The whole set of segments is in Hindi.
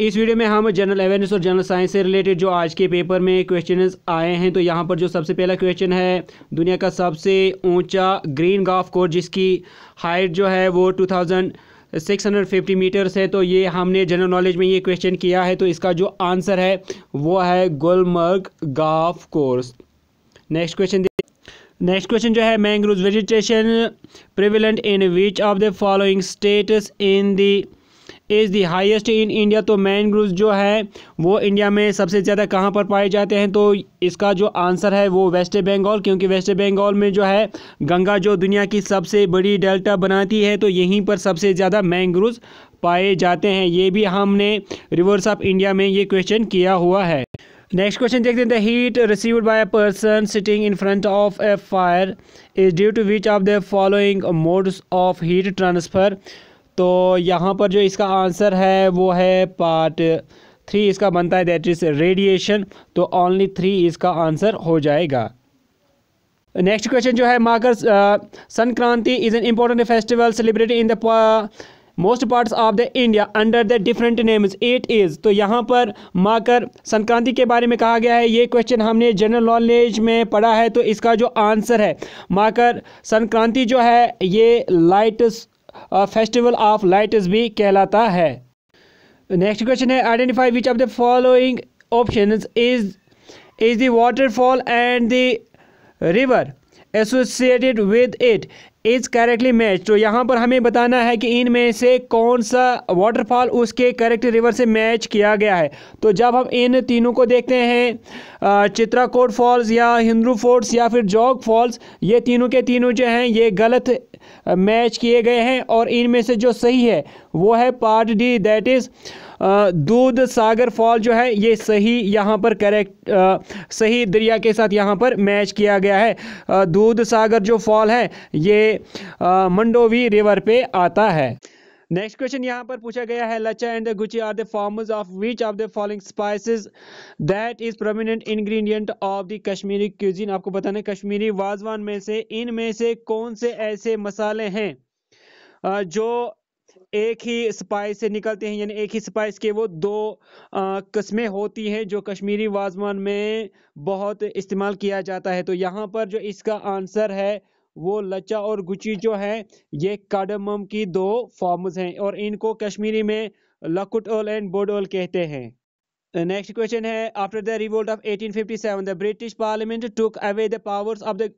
इस वीडियो में हम जनरल अवेयरनेस और जनरल साइंस से रिलेटेड जो आज के पेपर में क्वेश्चन आए हैं तो यहाँ पर जो सबसे पहला क्वेश्चन है दुनिया का सबसे ऊंचा ग्रीन गाफ कोर्स जिसकी हाइट जो है वो 2650 मीटर्स है तो ये हमने जनरल नॉलेज में ये क्वेश्चन किया है तो इसका जो आंसर है वो है Gulmarg golf course next question next question जो है mangrove vegetation prevalent in which of the following states in the is the highest in India तो मैनग्रूव्स जो है वो इंडिया में सबसे ज़्यादा कहाँ पर पाए जाते हैं तो इसका जो आंसर है वो वेस्ट बंगाल क्योंकि वेस्ट बंगाल में जो है गंगा जो दुनिया की सबसे बड़ी डेल्टा बनाती है तो यहीं पर सबसे ज़्यादा मैनग्रूव्स पाए जाते हैं ये भी हमने रिवर्स ऑफ इंडिया में ये क्वेश्चन किया हुआ है नेक्स्ट क्वेश्चन देखते हैं the heat received by a person sitting in front of a fire is due to which of the following modes of heat transfer तो यहाँ पर जो इसका आंसर है वो है पार्ट थ्री इसका बनता है दैट इज़ रेडिएशन तो ओनली थ्री इसका आंसर हो जाएगा नेक्स्ट क्वेश्चन जो है Makar Sankranti is an important festival celebrated in the most parts of the India under the different names it is तो यहाँ पर माकर संक्रांति के बारे में कहा गया है ये क्वेश्चन हमने जनरल नॉलेज में पढ़ा है तो इसका जो आंसर है माकर संक्रांति जो है ये लाइट फेस्टिवल ऑफ लाइट्स भी कहलाता है नेक्स्ट क्वेश्चन है identify which of the following option is is the waterfall and the river associated with it is correctly match तो यहाँ पर हमें बताना है कि इनमें से कौन सा वाटरफॉल उसके करेक्ट रिवर से मैच किया गया है तो जब हम इन तीनों को देखते हैं चित्राकोट फॉल्स या हिंदू फोर्ट्स या फिर जॉग फॉल्स ये तीनों के तीनों जो हैं ये गलत मैच किए गए हैं और इनमें से जो सही है वो है पार्ट डी दैट इज़ दूध सागर फॉल जो है ये सही यहाँ पर करेक्ट सही दरिया के साथ यहाँ पर मैच किया गया है दूध सागर जो फॉल है ये मंडोवी रिवर पे आता है नेक्स्ट क्वेश्चन यहाँ पर पूछा गया है lachha and guchhi are the formers of which of the following spices that is prominent ingredient of the Kashmiri cuisine आपको बताना है कश्मीरी वाजवान में से इनमें से कौन से ऐसे मसाले हैं जो एक ही स्पाइस से निकलते हैं यानी एक ही स्पाइस के वो दो कस्में होती हैं जो कश्मीरी वाजवान में बहुत इस्तेमाल किया जाता है तो यहाँ पर जो इसका आंसर है वो लचा और गुची जो है ये कार्डमम की दो फॉर्म्स हैं और इनको कश्मीरी में लकुट ओल एंड बोड ओल कहते हैं नेक्स्ट क्वेश्चन है after the revolt of 1857 the British parliament took away the powers of the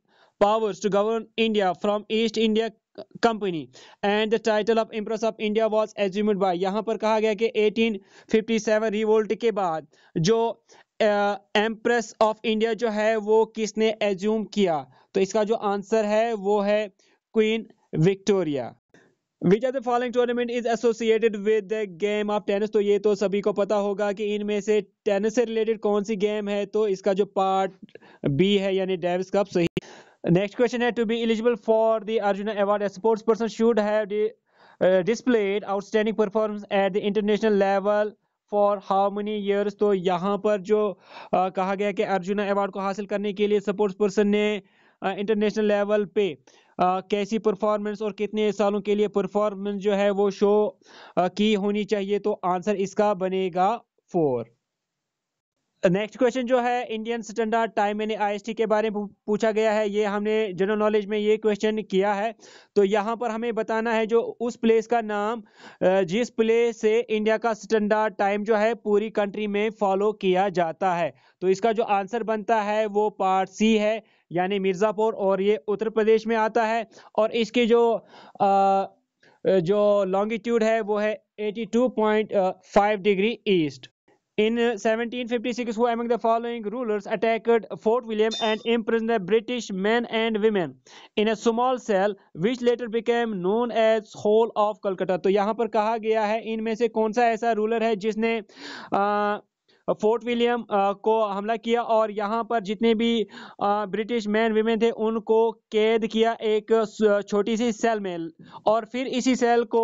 powers to govern India from East India company and the title of empress of India was assumed by यहाँ पर कहा गया कि 1857 रिवोल्ट के बाद जो एम्प्रेस ऑफ इंडिया जो है वो किसने एज्यूम किया तो इसका जो आंसर है वो है queen Victoria which are the following tournament is associated with the game of tennis तो ये तो सभी को पता होगा कि इनमें से टेनिस से रिलेटेड कौन सी गेम है तो इसका जो पार्ट बी है यानी डेविस कप सही नेक्स्ट क्वेश्चन है to be eligible for the Arjuna award sports person should have displayed outstanding performance at the international level for how many years तो यहाँ पर जो आ, uh, कहा गया कि अर्जुना अवार्ड को हासिल करने के लिए स्पोर्ट्स पर्सन ने इंटरनेशनल लेवल पे आ, कैसी परफॉर्मेंस और कितने सालों के लिए परफॉर्मेंस जो है वो शो आ, की होनी चाहिए तो आंसर इसका बनेगा फोर नेक्स्ट क्वेश्चन जो है इंडियन स्टैंडर्ड टाइम यानी आईएसटी के बारे में पूछा गया है ये हमने जनरल नॉलेज में ये क्वेश्चन किया है तो यहाँ पर हमें बताना है जो उस प्लेस का नाम जिस प्लेस से इंडिया का स्टैंडर्ड टाइम जो है पूरी कंट्री में फॉलो किया जाता है तो इसका जो आंसर बनता है वो पार्ट सी है यानी मिर्ज़ापुर और ये उत्तर प्रदेश में आता है और इसकी जो आ, जो लॉन्गिट्यूड है वो है 82.5 degree east In 1756, who among the following rulers attacked Fort William and imprisoned the British men and women in a small cell, which later became known as Hall of Calcutta? तो यहाँ पर कहा गया है इनमें से कौन सा ऐसा रूलर है जिसने आ, फोर्ट विलियम uh, को हमला किया और यहाँ पर जितने भी ब्रिटिश मैन वीमेन थे उनको कैद किया एक uh, छोटी सी सेल में और फिर इसी सेल को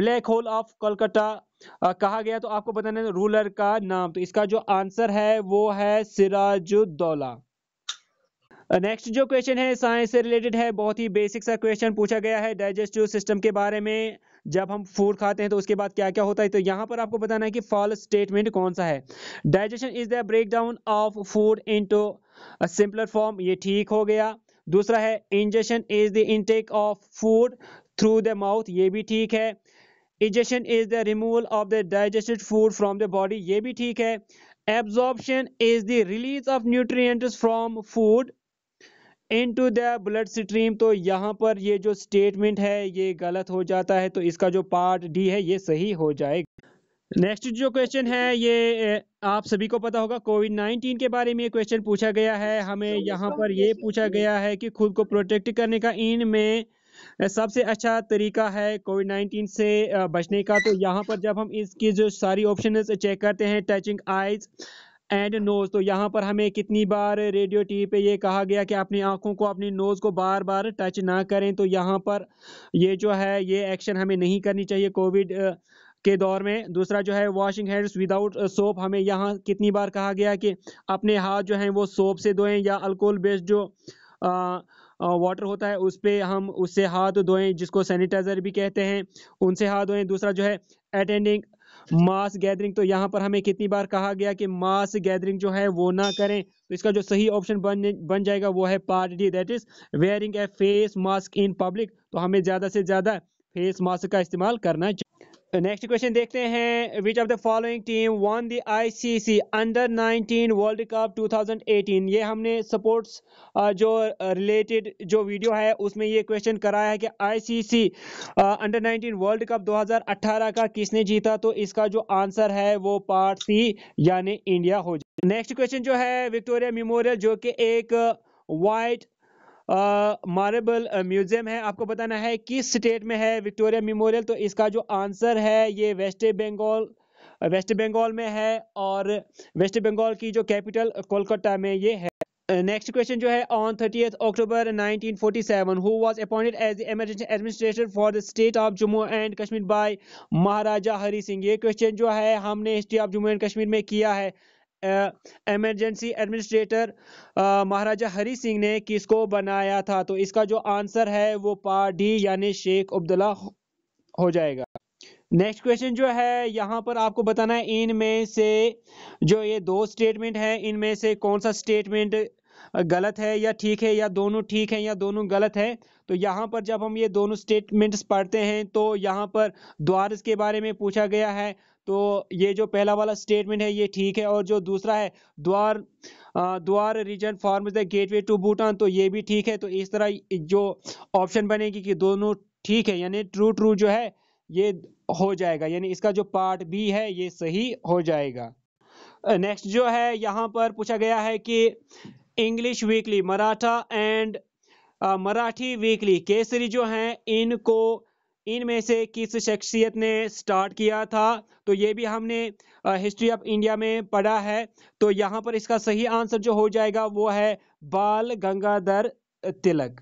ब्लैक होल ऑफ कोलकाता कहा गया तो आपको बताना रूलर का नाम तो इसका जो आंसर है वो है सिराजुद्दौला नेक्स्ट uh, जो क्वेश्चन है साइंस से रिलेटेड है बहुत ही बेसिक सा क्वेश्चन पूछा गया है डाइजेस्टिव सिस्टम के बारे में जब हम फूड खाते हैं तो उसके बाद क्या क्या होता है तो यहाँ पर आपको बताना है कि फॉल स्टेटमेंट कौन सा है digestion is the break down of food to simpler form ये ठीक हो गया दूसरा है ingestion is the intake of food through the mouth ये भी ठीक है ingestion is the removal of the digested food from the body ये भी ठीक है absorption is the release of nutrients from food into the blood stream तो यहाँ पर ये जो स्टेटमेंट है ये गलत हो जाता है तो इसका जो पार्ट डी है ये सही हो जाएगा नेक्स्ट जो क्वेश्चन है ये आप सभी को पता होगा कोविड 19 के बारे में क्वेश्चन पूछा गया है हमें यहाँ पर ये पूछा गया है कि खुद को प्रोटेक्ट करने का इन में सबसे अच्छा तरीका है कोविड 19 से बचने का तो यहाँ पर जब हम इसकी जो सारी ऑप्शन चेक करते हैं टचिंग आइज एंड नोज तो यहाँ पर हमें कितनी बार रेडियो टी पे ये कहा गया कि अपनी आंखों को अपनी नोज को बार बार टच ना करें तो यहाँ पर ये जो है ये एक्शन हमें नहीं करनी चाहिए कोविड के दौर में दूसरा जो है वॉशिंग हैंड्स विदाउट सोप हमें यहाँ कितनी बार कहा गया कि अपने हाथ जो हैं वो सोप से धोएं या अल्कोहल बेस्ड जो आ, वाटर होता है उस पर हम उससे हाथ धोएं जिसको सैनिटाइजर भी कहते हैं उनसे हाथ धोएं दूसरा जो है अटेंडिंग मास गैदरिंग तो यहाँ पर हमें कितनी बार कहा गया कि मास गैदरिंग जो है वो ना करें तो इसका जो सही ऑप्शन बन बन जाएगा वो है part D that is wearing a face mask in public तो हमें ज़्यादा से ज़्यादा फेस मास्क का इस्तेमाल करना चाहिए नेक्स्ट क्वेश्चन देखते हैं which of the following team won the ICC under 19 world cup 2018 ये हमने सपोर्ट्स जो रिलेटेड जो वीडियो है उसमें ये क्वेश्चन कराया है कि आईसीसी अंडर 19 वर्ल्ड कप 2018 का किसने जीता तो इसका जो आंसर है वो पार्ट सी यानी इंडिया हो जाए नेक्स्ट क्वेश्चन जो है विक्टोरिया मेमोरियल जो कि एक वाइट मार्बल म्यूजियम है आपको बताना है किस स्टेट में है विक्टोरिया मेमोरियल तो इसका जो आंसर है ये वेस्ट बंगाल वेस्ट बंगाल में है और वेस्ट बंगाल की जो कैपिटल कोलकाता में ये है नेक्स्ट क्वेश्चन जो है on thirty October 1947 who was appointed as emergency administrator for the state of Jammu and Kashmir by Maharaja Hari Singh ये क्वेश्चन जो है हमने history of Jammu and Kashmir में किया है एमरजेंसी एडमिनिस्ट्रेटर महाराजा हरी सिंह ने किसको बनाया था तो इसका जो आंसर है वो पा डी यानी शेख अब्दुल्ला हो जाएगा नेक्स्ट क्वेश्चन जो है यहाँ पर आपको बताना है इनमें से जो ये दो स्टेटमेंट है इनमें से कौन सा स्टेटमेंट गलत है या ठीक है या दोनों ठीक है या दोनों गलत है तो यहाँ पर जब हम ये दोनों स्टेटमेंट्स पढ़ते हैं तो यहाँ पर द्वारस के बारे में पूछा गया है तो ये जो पहला वाला स्टेटमेंट है ये ठीक है और जो दूसरा है Duar Duar region form the gateway to Bhutan तो ये भी ठीक है तो इस तरह जो ऑप्शन बनेगी कि दोनों ठीक है यानी ट्रू ट्रू जो है ये हो जाएगा यानी इसका जो पार्ट बी है ये सही हो जाएगा नेक्स्ट जो है यहाँ पर पूछा गया है कि English weekly Maratha and Marathi weekly Kesari जो हैं इनको इनमें से किस शख्सियत ने स्टार्ट किया था तो ये भी हमने हिस्ट्री ऑफ इंडिया में पढ़ा है तो यहाँ पर इसका सही आंसर जो हो जाएगा वो है बाल गंगाधर तिलक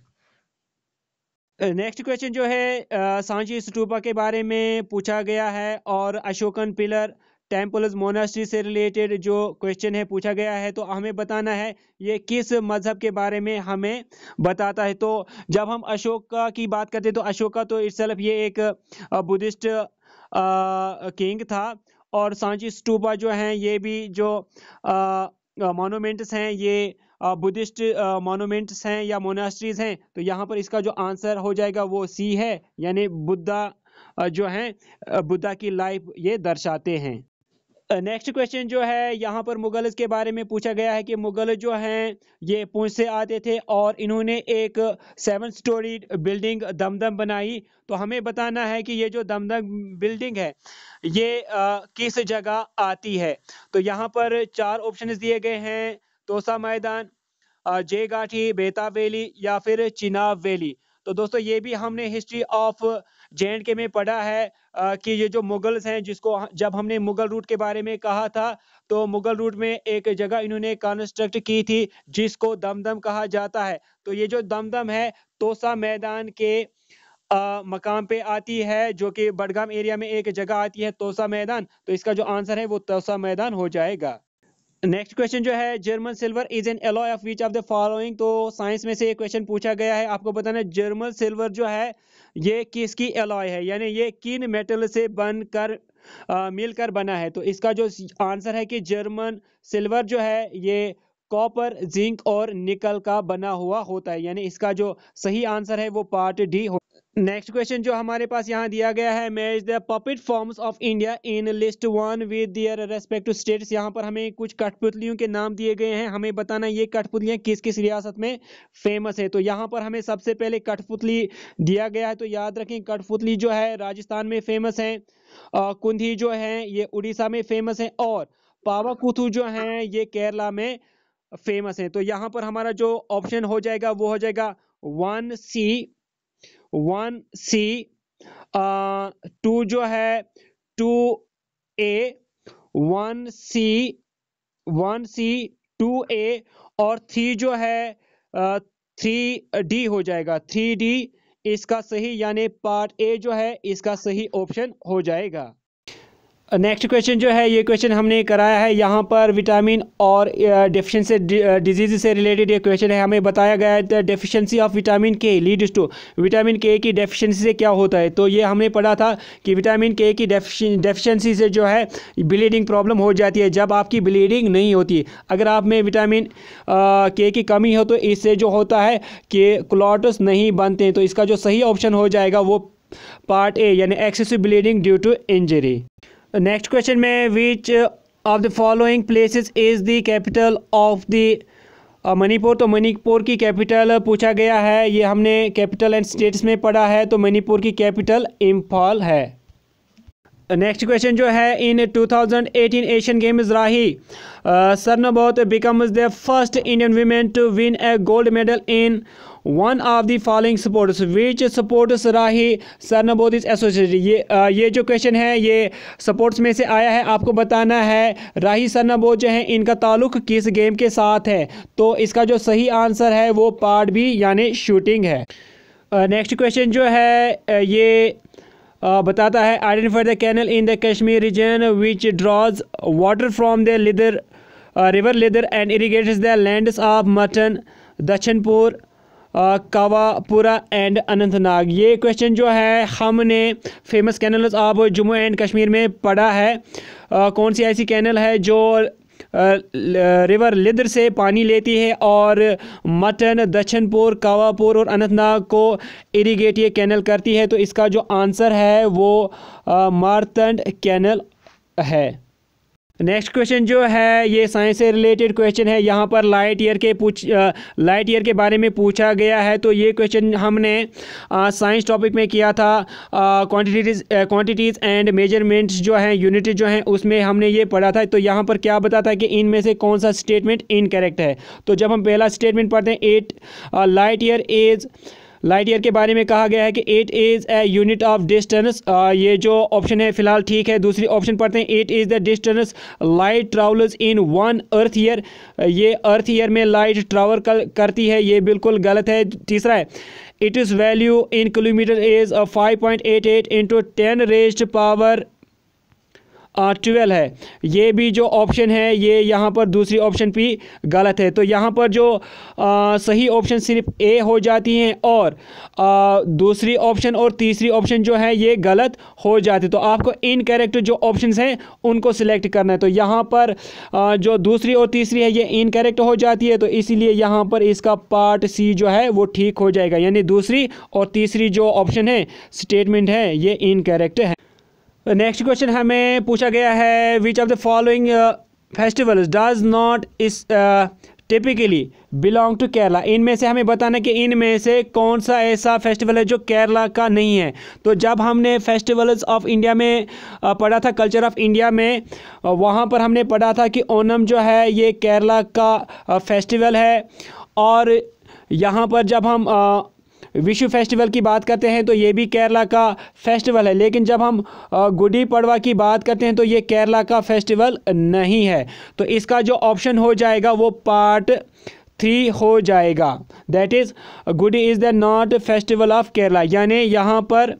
नेक्स्ट क्वेश्चन जो है सांची स्टूपा के बारे में पूछा गया है और अशोकन पिलर टेम्पल्स मोनास्ट्री से रिलेटेड जो क्वेश्चन है पूछा गया है तो हमें बताना है ये किस मजहब के बारे में हमें बताता है तो जब हम अशोका की बात करते हैं तो अशोका तो इट्सल्फ ये एक बुद्धिस्ट किंग था और सांची स्टूपा जो हैं ये भी जो मोनोमेंट्स हैं ये बुद्धिस्ट मोनोमेंट्स हैं या मोनास्ट्रीज हैं तो यहाँ पर इसका जो आंसर हो जाएगा वो सी है यानी बुद्धा जो हैं बुद्धा की लाइफ ये दर्शाते हैं नेक्स्ट क्वेश्चन जो है यहाँ पर मुगल के बारे में पूछा गया है कि मुगल जो हैं ये पूछ से आते थे और इन्होंने एक सेवन स्टोरी बिल्डिंग दमदम बनाई तो हमें बताना है कि ये जो दमदम बिल्डिंग है ये आ, किस जगह आती है तो यहाँ पर चार ऑप्शन दिए गए हैं तोसा मैदान जे गाठी बेता वैली या फिर चिनाब वैली तो दोस्तों ये भी हमने हिस्ट्री ऑफ जे के में पढ़ा है कि ये जो मुगल्स हैं जिसको जब हमने मुगल रूट के बारे में कहा था तो मुगल रूट में एक जगह इन्होंने कंस्ट्रक्ट की थी जिसको दमदम कहा जाता है तो ये जो दमदम है तोसा मैदान के आ, मकाम पे आती है जो कि बडगाम एरिया में एक जगह आती है तोसा मैदान तो इसका जो आंसर है वो तोसा मैदान हो जाएगा नेक्स्ट क्वेश्चन जो है German silver is an alloy of which of the following तो साइंस में से ये क्वेश्चन पूछा गया है आपको बताना जर्मन सिल्वर जो है ये किसकी एलॉय है यानी ये किन मेटल से बनकर मिलकर बना है तो इसका जो आंसर है कि जर्मन सिल्वर जो है ये कॉपर जिंक और निकल का बना हुआ होता है यानी इसका जो सही आंसर है वो पार्ट डी हो नेक्स्ट क्वेश्चन जो हमारे पास यहाँ दिया गया है match the puppet forms of India in list one with their respective states यहाँ पर हमें कुछ कठपुतलियों के नाम दिए गए हैं हमें बताना ये कठपुतलियाँ किस किस रियासत में फेमस है तो यहाँ पर हमें सबसे पहले कठपुतली दिया गया है तो याद रखें कठपुतली जो है राजस्थान में फेमस है कुंधी जो है ये उड़ीसा में फेमस है और पावाकुथू जो है ये केरला में फेमस है तो यहाँ पर हमारा जो ऑप्शन हो जाएगा वो हो जाएगा one C one C two जो है two A one C one C two A और थ्री जो है थ्री डी हो जाएगा थ्री डी इसका सही यानी पार्ट ए जो है इसका सही ऑप्शन हो जाएगा नेक्स्ट uh, क्वेश्चन जो है ये क्वेश्चन हमने कराया है यहाँ पर विटामिन और डिफिशेंसी uh, डिजीज uh, से रिलेटेड ये क्वेश्चन है हमें बताया गया है deficiency of vitamin K leads to vitamin K की डेफिशिएंसी से क्या होता है तो ये हमने पढ़ा था कि विटामिन के की डेफिशिएंसी से जो है ब्लीडिंग प्रॉब्लम हो जाती है जब आपकी ब्लीडिंग नहीं होती अगर आप में विटामिन के की कमी हो तो इससे जो होता है कि क्लॉट्स नहीं बनते तो इसका जो सही ऑप्शन हो जाएगा वो पार्ट ए यानी excessive bleeding due to injury next question में which of the following places is the capital of the Manipur तो मणिपुर की कैपिटल पूछा गया है ये हमने कैपिटल एंड स्टेट्स में पढ़ा है तो मणिपुर की कैपिटल इम्फॉल है नेक्स्ट क्वेश्चन जो है in 2018 Asian games Rahi Sarnobat becomes the first Indian women to win a gold medal in one of the following sports which sports Rahi सरनबोधिस एसोसिएशन ये आ, ये जो क्वेश्चन है ये स्पोर्ट्स में से आया है आपको बताना है राही सरनबोध जो है इनका ताल्लुक किस गेम के साथ है तो इसका जो सही आंसर है वो पार्ट भी यानी शूटिंग है नेक्स्ट uh, क्वेश्चन जो है ये बताता है identify the canal in the Kashmir region which draws water from the Lidder river Lidder and irrigate the lands of Mattan Dakshinpur Kawapura and Anantnag ये क्वेश्चन जो है हमने फेमस कैनल्स आप जम्मू एंड कश्मीर में पढ़ा है आ, कौन सी ऐसी कैनल है जो रिवर लिदर से पानी लेती है और मटन दक्षिणपुर कावापुर और अनंतनाग को इरीगेट ये कैनल करती है तो इसका जो आंसर है वो मारतंड कैनल है नेक्स्ट क्वेश्चन जो है ये साइंस से रिलेटेड क्वेश्चन है यहाँ पर लाइट ईयर के पूछ लाइट ईयर के बारे में पूछा गया है तो ये क्वेश्चन हमने साइंस टॉपिक में किया था क्वांटिटीज क्वांटिटीज़ एंड मेजरमेंट्स जो हैं यूनिट जो हैं उसमें हमने ये पढ़ा था तो यहाँ पर क्या बताता है कि इनमें से कौन सा स्टेटमेंट इनकरेक्ट है तो जब हम पहला स्टेटमेंट पढ़ते हैं it light year is light year के बारे में कहा गया है कि it is a unit of distance ये जो ऑप्शन है फिलहाल ठीक है दूसरी ऑप्शन पढ़ते हैं it is the distance light travels in one earth year ये अर्थ ईयर में लाइट ट्रावल करती है ये बिल्कुल गलत है तीसरा है it is value in kilometre is five point eight eight into ten raised power twelve है ये भी जो ऑप्शन है ये यहाँ पर दूसरी ऑप्शन भी गलत है तो यहाँ पर जो आ, सही ऑप्शन सिर्फ ए हो जाती हैं और आ, दूसरी ऑप्शन और तीसरी ऑप्शन जो है ये गलत हो जाती तो आपको इन करेक्ट जो ऑप्शन हैं उनको सिलेक्ट करना है तो यहाँ पर आ, जो दूसरी और तीसरी है ये इन करेक्ट हो जाती है तो इसीलिए यहाँ पर इसका पार्ट सी जो है वो ठीक हो जाएगा यानी दूसरी और तीसरी जो ऑप्शन है स्टेटमेंट है ये इन है नेक्स्ट क्वेश्चन हमें पूछा गया है which of the following festivals does not is typically belong to Kerala इनमें से हमें बताना कि इनमें से कौन सा ऐसा फेस्टिवल है जो केरला का नहीं है तो जब हमने फेस्टिवल्स ऑफ इंडिया में uh, पढ़ा था कल्चर ऑफ इंडिया में uh, वहाँ पर हमने पढ़ा था कि ओनम जो है ये केरला का फेस्टिवल uh, है और यहाँ पर जब हम विशु फेस्टिवल की बात करते हैं तो ये भी केरला का फेस्टिवल है लेकिन जब हम गुडी पड़वा की बात करते हैं तो ये केरला का फेस्टिवल नहीं है तो इसका जो ऑप्शन हो जाएगा वो पार्ट थ्री हो जाएगा that is Gudi is the not festival of Kerala यानी यहाँ पर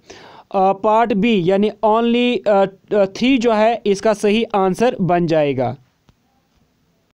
पार्ट बी यानी ओनली थ्री जो है इसका सही आंसर बन जाएगा